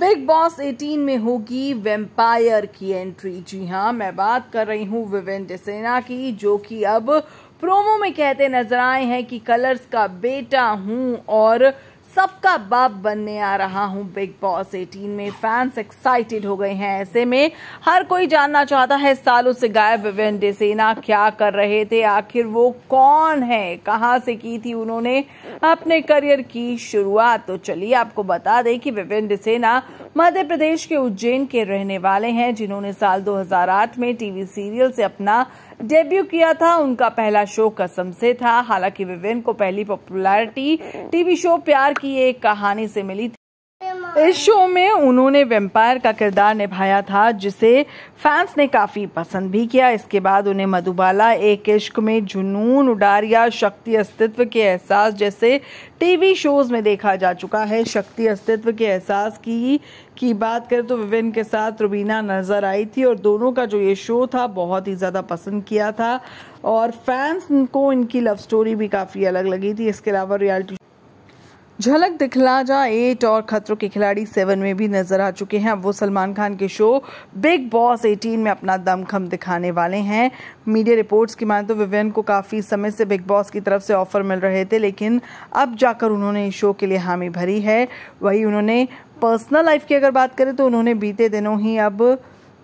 big boss 18 में होगी vampire की एंट्री जी हाँ मैं बात कर रही हूँ विवेन डिसेना की जो कि अब प्रोमो में कहते नजर आए हैं कि कलर्स का बेटा हूँ और सबका बाप बनने आ रहा हूं बिग बॉस 18 में फैंस एक्साइटेड हो गए हैं ऐसे में हर कोई जानना चाहता है सालों से गायब विवेन डेसेना क्या कर रहे थे आखिर वो कौन है कहां से की थी उन्होंने अपने करियर की शुरुआत तो चलिए आपको बता दें कि विवेन डेसेना मध्य प्रदेश के उज्जैन के रहने वाले हैं जिन्होंने साल 2008 में टीवी सीरियल से अपना डेब्यू किया था उनका पहला शो कसम से था हालांकि विवेन को पहली पॉपुलैरिटी टीवी शो प्यार की एक कहानी से मिली थी इस शो में उन्होंने वेम्पायर का किरदार निभाया था जिसे फैंस ने काफ़ी पसंद भी किया इसके बाद उन्हें मधुबाला एक इश्क में जुनून उडारिया शक्ति अस्तित्व के एहसास जैसे टीवी शोज़ में देखा जा चुका है शक्ति अस्तित्व के एहसास की की बात करें तो विविन के साथ रुबीना नज़र आई थी और दोनों का जो ये शो था बहुत ही ज़्यादा पसंद किया था और फैंस को इनकी लव स्टोरी भी काफ़ी अलग लगी थी इसके अलावा रियलिटी झलक दिखला जा एट और खतरों के खिलाड़ी सेवन में भी नजर आ चुके हैं अब वो सलमान खान के शो बिग बॉस एटीन में अपना दमखम दिखाने वाले हैं मीडिया रिपोर्ट्स की माने तो विवेन को काफ़ी समय से बिग बॉस की तरफ से ऑफर मिल रहे थे लेकिन अब जाकर उन्होंने इस शो के लिए हामी भरी है वही उन्होंने पर्सनल लाइफ की अगर बात करें तो उन्होंने बीते दिनों ही अब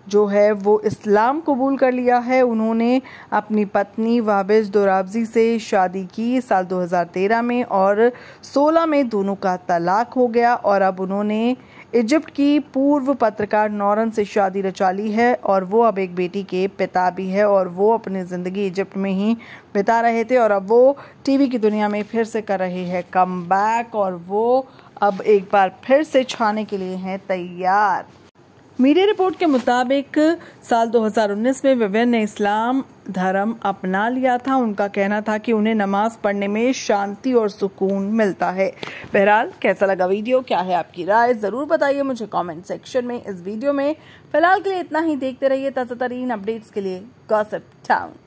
जो है वो इस्लाम कबूल कर लिया है उन्होंने अपनी पत्नी वाबिज दोराबजी से शादी की साल 2013 में और 16 में दोनों का तलाक हो गया और अब उन्होंने इजिप्ट की पूर्व पत्रकार नौरन से शादी रचा ली है और वो अब एक बेटी के पिता भी है और वो अपनी ज़िंदगी इजिप्ट में ही बिता रहे थे और अब वो टीवी की दुनिया में फिर से कर रहे हैं कम और वो अब एक बार फिर से छाने के लिए हैं तैयार मीडिया रिपोर्ट के मुताबिक साल 2019 में विवेन ने इस्लाम धर्म अपना लिया था उनका कहना था कि उन्हें नमाज पढ़ने में शांति और सुकून मिलता है बहरहाल कैसा लगा वीडियो क्या है आपकी राय ज़रूर बताइए मुझे कमेंट सेक्शन में इस वीडियो में फिलहाल के लिए इतना ही देखते रहिए ताज़ा तरीन अपडेट्स के लिए गॉसिप टाउन